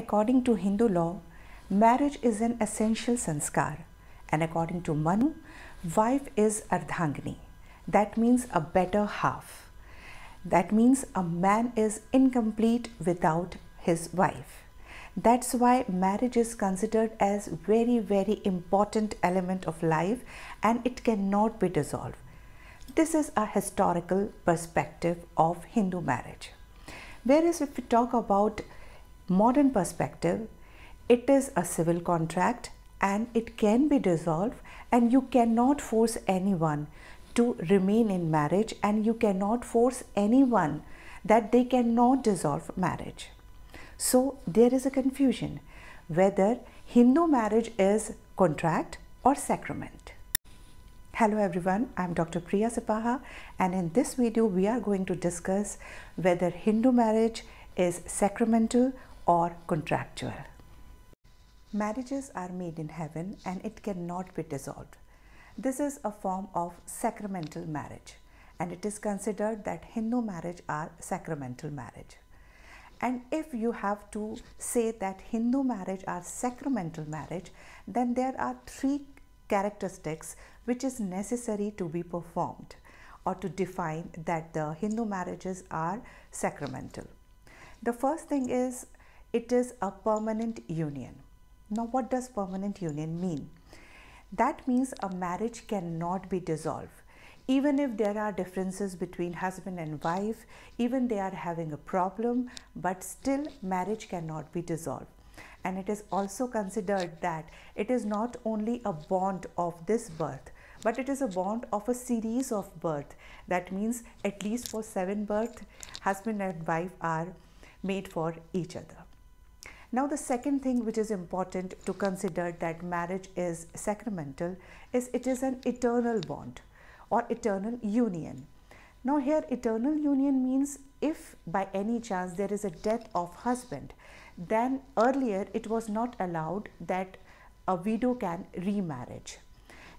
According to Hindu law, marriage is an essential sanskar and according to Manu, wife is Ardhangini. That means a better half. That means a man is incomplete without his wife. That's why marriage is considered as very very important element of life and it cannot be dissolved. This is a historical perspective of Hindu marriage. Whereas if we talk about modern perspective, it is a civil contract and it can be dissolved and you cannot force anyone to remain in marriage and you cannot force anyone that they cannot dissolve marriage. So there is a confusion whether Hindu marriage is contract or sacrament. Hello everyone, I am Dr. Priya Sapaha and in this video we are going to discuss whether Hindu marriage is sacramental or contractual. Marriages are made in heaven and it cannot be dissolved. This is a form of sacramental marriage and it is considered that Hindu marriage are sacramental marriage. And if you have to say that Hindu marriage are sacramental marriage, then there are three characteristics which is necessary to be performed or to define that the Hindu marriages are sacramental. The first thing is it is a permanent union. Now, what does permanent union mean? That means a marriage cannot be dissolved. Even if there are differences between husband and wife, even they are having a problem, but still marriage cannot be dissolved. And it is also considered that it is not only a bond of this birth, but it is a bond of a series of birth. That means at least for seven birth, husband and wife are made for each other. Now the second thing which is important to consider that marriage is sacramental is it is an eternal bond or eternal union. Now here eternal union means if by any chance there is a death of husband then earlier it was not allowed that a widow can remarriage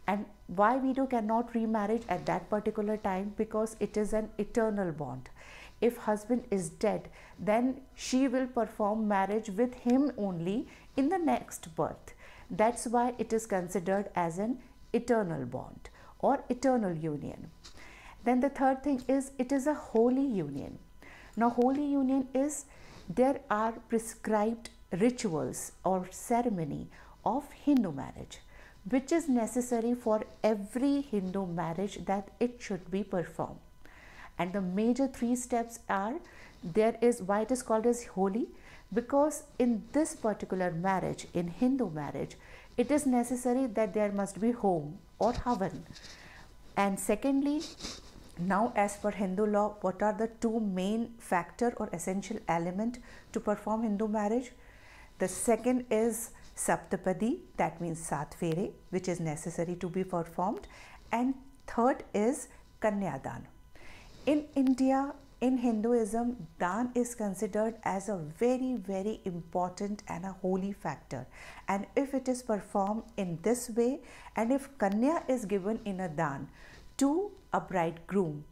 and why widow cannot remarriage at that particular time because it is an eternal bond if husband is dead then she will perform marriage with him only in the next birth that's why it is considered as an eternal bond or eternal union then the third thing is it is a holy union now holy union is there are prescribed rituals or ceremony of hindu marriage which is necessary for every hindu marriage that it should be performed and the major three steps are there is why it is called as holy because in this particular marriage in hindu marriage it is necessary that there must be home or havan and secondly now as per hindu law what are the two main factor or essential element to perform hindu marriage the second is saptapadi that means satvere which is necessary to be performed and third is kanyadan in India, in Hinduism, Dan is considered as a very, very important and a holy factor. And if it is performed in this way, and if Kanya is given in a Dan to a bridegroom,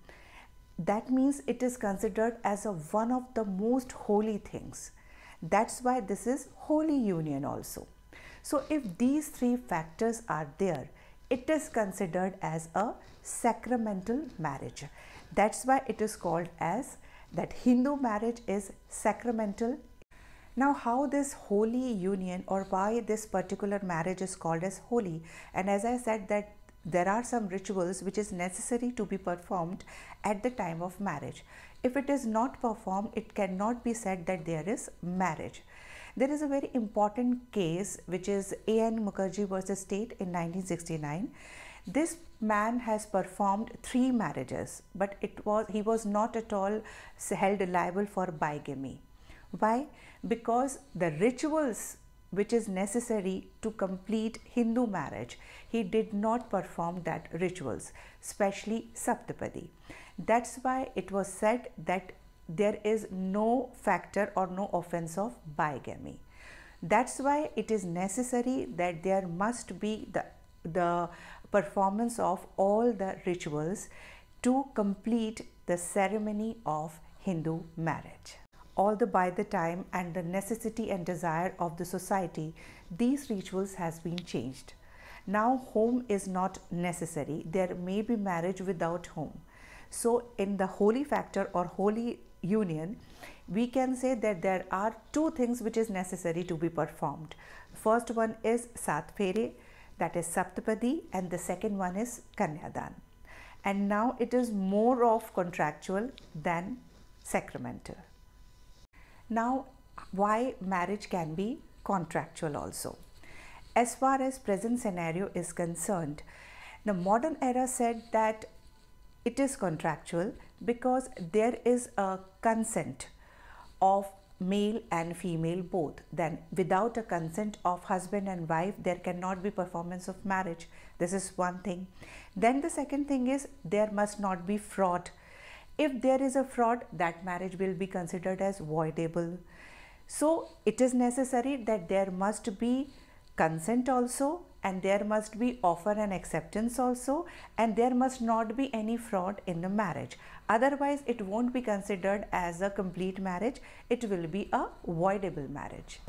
that means it is considered as a, one of the most holy things. That's why this is holy union also. So if these three factors are there, it is considered as a sacramental marriage that's why it is called as that Hindu marriage is sacramental. Now how this holy union or why this particular marriage is called as holy and as I said that there are some rituals which is necessary to be performed at the time of marriage. If it is not performed, it cannot be said that there is marriage. There is a very important case which is A.N. Mukherjee versus State in 1969 this man has performed three marriages, but it was he was not at all held liable for bigamy. Why? Because the rituals which is necessary to complete Hindu marriage, he did not perform that rituals, especially Saptapadi. That's why it was said that there is no factor or no offense of bigamy. That's why it is necessary that there must be the the performance of all the rituals to complete the ceremony of Hindu marriage. Although by the time and the necessity and desire of the society, these rituals has been changed. Now home is not necessary. There may be marriage without home. So in the holy factor or holy union, we can say that there are two things which is necessary to be performed. First one is Satphere, that is Saptapadi and the second one is Kanyadan. And now it is more of contractual than sacramental. Now why marriage can be contractual also. As far as present scenario is concerned, the modern era said that it is contractual because there is a consent of male and female both then without a consent of husband and wife there cannot be performance of marriage this is one thing then the second thing is there must not be fraud if there is a fraud that marriage will be considered as voidable so it is necessary that there must be consent also and there must be offer and acceptance also and there must not be any fraud in the marriage otherwise it won't be considered as a complete marriage it will be a voidable marriage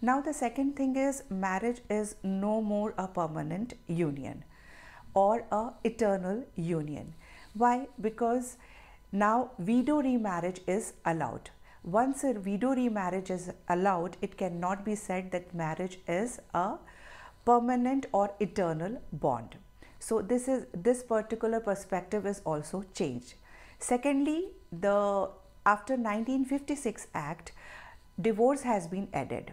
now the second thing is marriage is no more a permanent union or a eternal union why because now widow remarriage is allowed once a widow remarriage is allowed it cannot be said that marriage is a permanent or eternal bond. So this is this particular perspective is also changed. Secondly, the after 1956 Act, divorce has been added.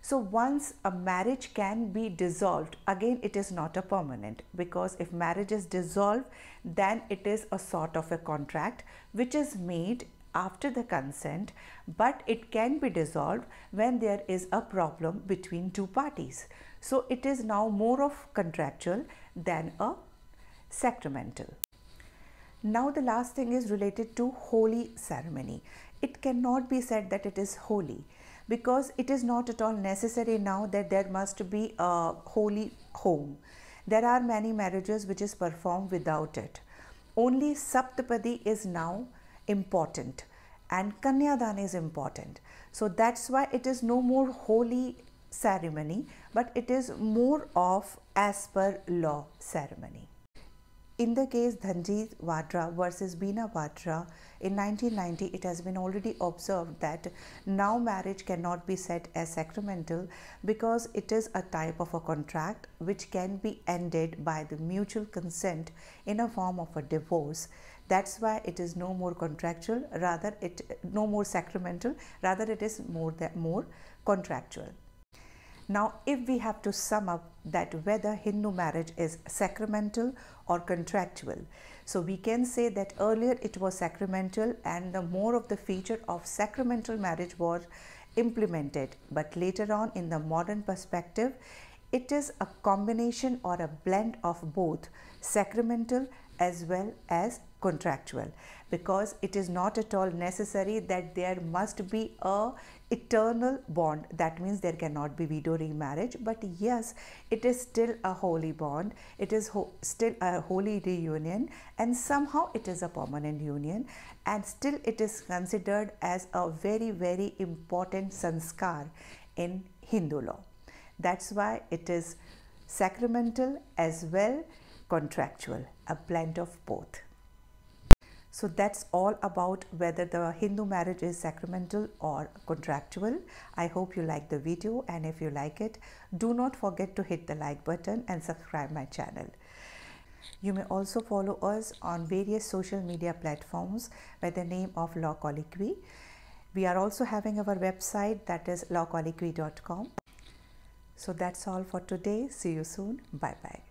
So once a marriage can be dissolved, again it is not a permanent because if marriage is dissolved, then it is a sort of a contract which is made after the consent but it can be dissolved when there is a problem between two parties. So it is now more of contractual than a sacramental. Now the last thing is related to holy ceremony. It cannot be said that it is holy because it is not at all necessary now that there must be a holy home. There are many marriages which is performed without it. Only Saptapadi is now important and Kanyadan is important. So that's why it is no more holy ceremony but it is more of as per law ceremony. In the case Dhanjit Vadra versus Bina Vadra in 1990, it has been already observed that now marriage cannot be set as sacramental because it is a type of a contract which can be ended by the mutual consent in a form of a divorce. That's why it is no more contractual, rather it no more sacramental, rather it is more more contractual. Now, if we have to sum up that whether Hindu marriage is sacramental or contractual, so we can say that earlier it was sacramental and the more of the feature of sacramental marriage was implemented, but later on in the modern perspective, it is a combination or a blend of both sacramental as well as contractual because it is not at all necessary that there must be a eternal bond that means there cannot be widow remarriage but yes it is still a holy bond it is ho still a holy reunion and somehow it is a permanent union and still it is considered as a very very important sanskar in hindu law that's why it is sacramental as well contractual a blend of both so that's all about whether the Hindu marriage is sacramental or contractual. I hope you like the video and if you like it, do not forget to hit the like button and subscribe my channel. You may also follow us on various social media platforms by the name of Law Colloquy. We are also having our website that is lawcolloquy.com. So that's all for today. See you soon. Bye bye.